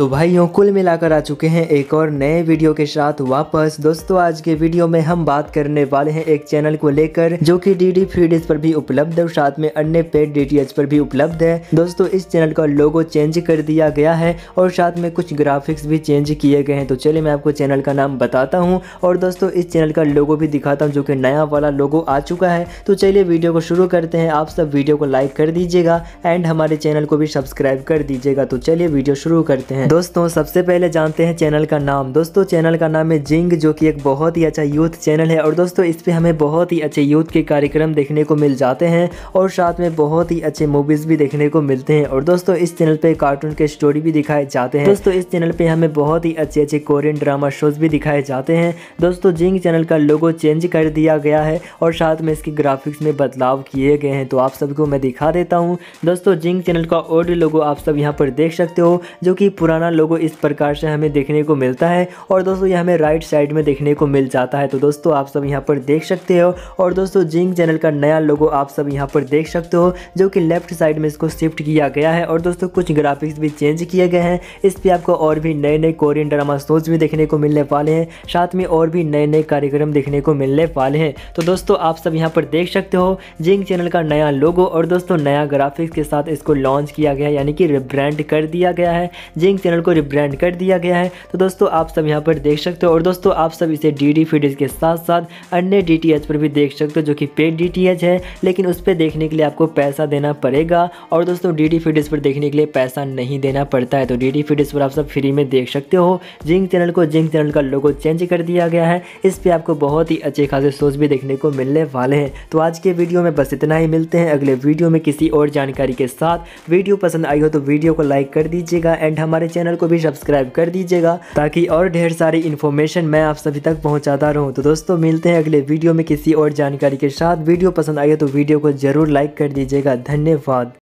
तो भाइयों कुल मिलाकर आ चुके हैं एक और नए वीडियो के साथ वापस दोस्तों आज के वीडियो में हम बात करने वाले हैं एक चैनल को लेकर जो कि डी डी फ्री डिश पर भी उपलब्ध है और साथ में अन्य पेड डी पर भी उपलब्ध है दोस्तों इस चैनल का लोगो चेंज कर दिया गया है और साथ में कुछ ग्राफिक्स भी चेंज किए गए हैं तो चलिए मैं आपको चैनल का नाम बताता हूँ और दोस्तों इस चैनल का लोगो भी दिखाता हूँ जो कि नया वाला लोगो आ चुका है तो चलिए वीडियो को शुरू करते हैं आप सब वीडियो को लाइक कर दीजिएगा एंड हमारे चैनल को भी सब्सक्राइब कर दीजिएगा तो चलिए वीडियो शुरू करते हैं दोस्तों सबसे पहले जानते हैं चैनल का नाम दोस्तों चैनल का नाम है जिंग जो कि एक बहुत ही अच्छा यूथ चैनल है और दोस्तों इस पर हमें बहुत ही अच्छे यूथ के कार्यक्रम देखने को मिल जाते हैं और साथ में बहुत ही अच्छे मूवीज़ भी देखने को मिलते हैं और दोस्तों इस चैनल पर कार्टून के स्टोरी भी दिखाए जाते हैं दोस्तों इस चैनल पर हमें बहुत ही अच्छे अच्छे कोरियन ड्रामा शोज भी दिखाए जाते हैं दोस्तों जिंग चैनल का लोगो चेंज कर दिया गया है और साथ में इसके ग्राफिक्स में बदलाव किए गए हैं तो आप सभी को मैं दिखा देता हूँ दोस्तों जिंग चैनल का ओल्ड लोगो आप सब यहाँ पर देख सकते हो जो कि पूरा पुराना लोगो इस प्रकार से हमें देखने को मिलता है और दोस्तों ये हमें राइट साइड में देखने को मिल जाता है तो दोस्तों आप सब यहाँ पर देख सकते हो और दोस्तों जिंक चैनल का नया लोगो आप सब यहाँ पर देख सकते हो जो कि लेफ्ट साइड में इसको शिफ्ट किया गया है और दोस्तों कुछ ग्राफिक्स भी चेंज किए गए हैं इस पर आपको और भी नए नए कोरियन ड्रामा शोज भी देखने को मिलने वाले हैं साथ में और भी नए नए कार्यक्रम देखने को मिलने वाले हैं तो दोस्तों आप सब यहाँ पर देख सकते हो जिंक चैनल का नया लोगो और दोस्तों नया ग्राफिक्स के साथ इसको लॉन्च किया गया यानी कि रिब्रांड कर दिया गया है जिंक चैनल को रिब्रांड कर दिया गया है तो दोस्तों आप सब यहाँ पर देख सकते हो और दोस्तों आप सब इसे डी डी फीडर्स के साथ साथ अन्य डी टी एच पर भी देख सकते हो जो कि पेड डी टी एच है लेकिन उस पर देखने के लिए आपको पैसा देना पड़ेगा और दोस्तों डी डी फीडर्स पर देखने के लिए पैसा नहीं देना पड़ता है तो डी डी पर आप सब फ्री में देख सकते हो जिंक चैनल को जिंक चैनल का लोगो चेंज कर दिया गया है इस पर आपको बहुत ही अच्छे खासे सोच भी देखने को मिलने वाले हैं तो आज के वीडियो में बस इतना ही मिलते हैं अगले वीडियो में किसी और जानकारी के साथ वीडियो पसंद आई हो तो वीडियो को लाइक कर दीजिएगा एंड हमारे चैनल को भी सब्सक्राइब कर दीजिएगा ताकि और ढेर सारी इन्फॉर्मेशन मैं आप सभी तक पहुँचाता रहूँ तो दोस्तों मिलते हैं अगले वीडियो में किसी और जानकारी के साथ वीडियो पसंद आई तो वीडियो को जरूर लाइक कर दीजिएगा धन्यवाद